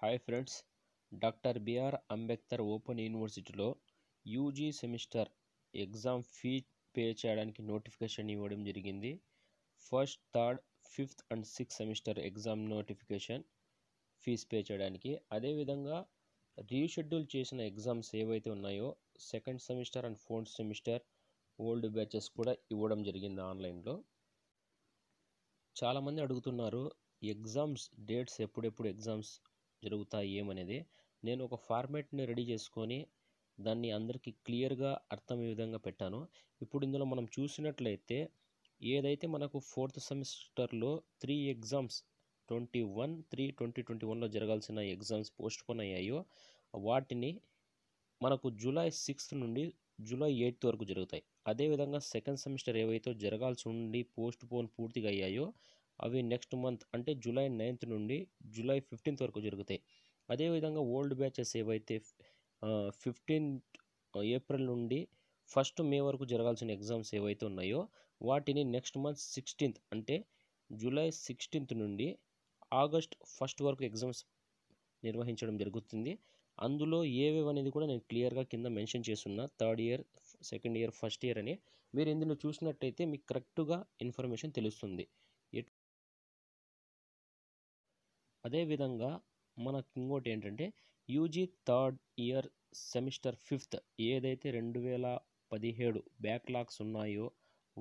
hi friends doctor BR Ambedkar open యూనివర్సిటీలో UG semester exam fee pay చేయడానికి notification ఇవ్వడం జరిగింది first third fifth and sixth semester exam notification fees pay చేయడానికి అదేవిధంగా reschedule చేసిన exams ఏవైతే ఉన్నాయో second semester and fourth semester old batches కూడా ఇవ్వడం జరిగింది ఆన్లైన్లో చాలామంది అడుగుతున్నారు ఎగ్జామ్స్ డేట్స్ ఎప్పుడెప్పుడు ఎగ్జామ్స్ జరుగుతాయి ఏమనేది నేను ఒక ఫార్మేట్ని రెడీ చేసుకొని దాన్ని అందరికీ క్లియర్గా అర్థమయ్యే విధంగా పెట్టాను ఇప్పుడు ఇందులో మనం చూసినట్లయితే ఏదైతే మనకు ఫోర్త్ సెమిస్టర్లో three exams twenty one three twenty twenty వన్లో జరగాల్సిన ఎగ్జామ్స్ పోస్ట్పోన్ అయ్యాయో వాటిని మనకు జూలై సిక్స్త్ నుండి జూలై ఎయిత్ వరకు జరుగుతాయి అదేవిధంగా సెకండ్ సెమిస్టర్ ఏవైతే జరగాల్సి ఉండి పోస్ట్ పోన్ పూర్తిగా అయ్యాయో అవి నెక్స్ట్ మంత్ అంటే జూలై నైన్త్ నుండి జూలై ఫిఫ్టీన్త్ వరకు జరుగుతాయి అదేవిధంగా ఓల్డ్ బ్యాచెస్ ఏవైతే ఫిఫ్టీన్త్ ఏప్రిల్ నుండి ఫస్ట్ మే వరకు జరగాల్సిన ఎగ్జామ్స్ ఏవైతే ఉన్నాయో వాటిని నెక్స్ట్ మంత్ సిక్స్టీన్త్ అంటే జూలై సిక్స్టీన్త్ నుండి ఆగస్ట్ ఫస్ట్ వరకు ఎగ్జామ్స్ నిర్వహించడం జరుగుతుంది అందులో ఏవేవి అనేది కూడా నేను క్లియర్గా కింద మెన్షన్ చేస్తున్నా third year second year first year అని మీరు ఇందులో చూసినట్టయితే మీకు కరెక్ట్గా ఇన్ఫర్మేషన్ తెలుస్తుంది అదేవిధంగా మనకి ఇంకోటి ఏంటంటే UG third year semester fifth ఏదైతే రెండు వేల పదిహేడు బ్యాక్లాగ్స్ ఉన్నాయో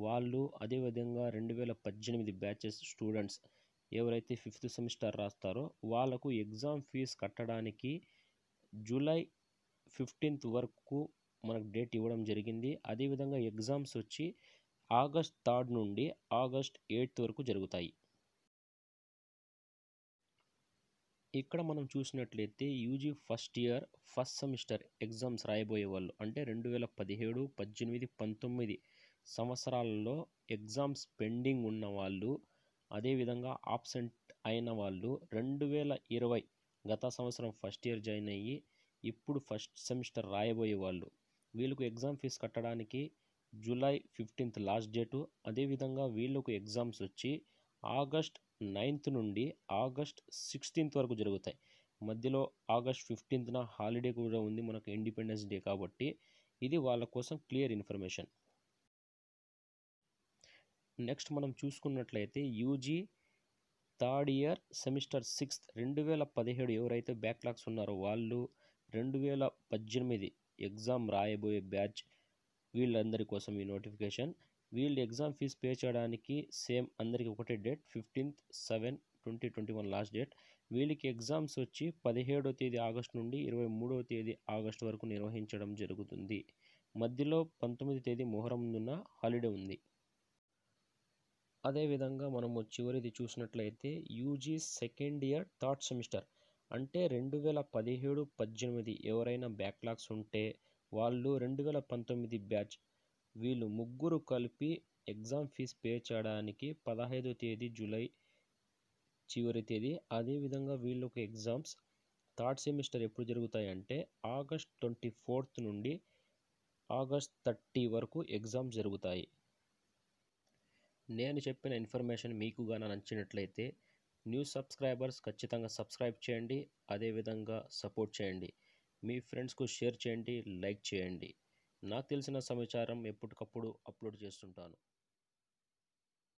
వాళ్ళు అదేవిధంగా రెండు వేల పద్దెనిమిది బ్యాచెస్ స్టూడెంట్స్ ఎవరైతే ఫిఫ్త్ సెమిస్టర్ రాస్తారో వాళ్ళకు ఎగ్జామ్ ఫీజ్ కట్టడానికి జూలై ఫిఫ్టీన్త్ వరకు మనకు డేట్ ఇవ్వడం జరిగింది అదేవిధంగా ఎగ్జామ్స్ వచ్చి ఆగస్ట్ థర్డ్ నుండి ఆగస్ట్ ఎయిత్ వరకు జరుగుతాయి ఇక్కడ మనం చూసినట్లయితే UG first year first semester exams రాయబోయే వాళ్ళు అంటే రెండు వేల పదిహేడు పద్దెనిమిది పంతొమ్మిది సంవత్సరాలలో ఎగ్జామ్స్ పెండింగ్ ఉన్న వాళ్ళు అదేవిధంగా ఆబ్సెంట్ అయిన వాళ్ళు రెండు వేల ఇరవై గత సంవత్సరం ఫస్ట్ ఇయర్ జాయిన్ అయ్యి ఇప్పుడు ఫస్ట్ సెమిస్టర్ రాయబోయే వాళ్ళు వీళ్ళకు ఎగ్జామ్ ఫీజు కట్టడానికి జూలై ఫిఫ్టీన్త్ లాస్ట్ డేటు అదేవిధంగా వీళ్ళకు ఎగ్జామ్స్ వచ్చి ఆగస్ట్ నైన్త్ నుండి ఆగస్ట్ సిక్స్టీన్త్ వరకు జరుగుతాయి మధ్యలో ఆగస్ట్ ఫిఫ్టీన్త్న హాలిడే కూడా ఉంది మనకు ఇండిపెండెన్స్ డే కాబట్టి ఇది వాళ్ళ కోసం క్లియర్ ఇన్ఫర్మేషన్ నెక్స్ట్ మనం చూసుకున్నట్లయితే UG third year semester sixth రెండు వేల పదిహేడు ఎవరైతే బ్యాక్లాగ్స్ ఉన్నారో వాళ్ళు రెండు వేల పద్దెనిమిది ఎగ్జామ్ రాయబోయే బ్యాచ్ వీళ్ళందరి కోసం ఈ నోటిఫికేషన్ వీళ్ళు ఎగ్జామ్ ఫీజు పే చేయడానికి సేమ్ అందరికీ ఒకటే date fifteenth seven twenty twenty one last date వీళ్ళకి ఎగ్జామ్స్ వచ్చి పదిహేడో తేదీ ఆగస్ట్ నుండి ఇరవై మూడవ తేదీ ఆగస్ట్ వరకు నిర్వహించడం జరుగుతుంది మధ్యలో పంతొమ్మిది తేదీ మొహరం నున్న హాలిడే ఉంది అదేవిధంగా మనము చివరిది చూసినట్లయితే UG second year third semester అంటే రెండు వేల పదిహేడు పద్దెనిమిది ఎవరైనా బ్యాక్లాగ్స్ ఉంటే వాళ్ళు రెండు వేల పంతొమ్మిది బ్యాచ్ వీళ్ళు ముగ్గురు కలిపి ఎగ్జామ్ ఫీజ్ పే చేయడానికి పదహైదో తేదీ జూలై చివరి తేదీ అదేవిధంగా వీళ్ళకి ఎగ్జామ్స్ థర్డ్ సెమిస్టర్ ఎప్పుడు జరుగుతాయంటే ఆగస్ట్ ట్వంటీ ఫోర్త్ నుండి ఆగస్ట్ థర్టీ వరకు ఎగ్జామ్స్ జరుగుతాయి నేను చెప్పిన ఇన్ఫర్మేషన్ మీకు గాన నచ్చినట్లయితే న్యూ సబ్స్క్రైబర్స్ ఖచ్చితంగా సబ్స్క్రైబ్ చేయండి అదేవిధంగా సపోర్ట్ చేయండి మీ ఫ్రెండ్స్కు షేర్ చేయండి లైక్ చేయండి నాకు తెలిసిన సమాచారం ఎప్పటికప్పుడు అప్లోడ్ చేస్తుంటాను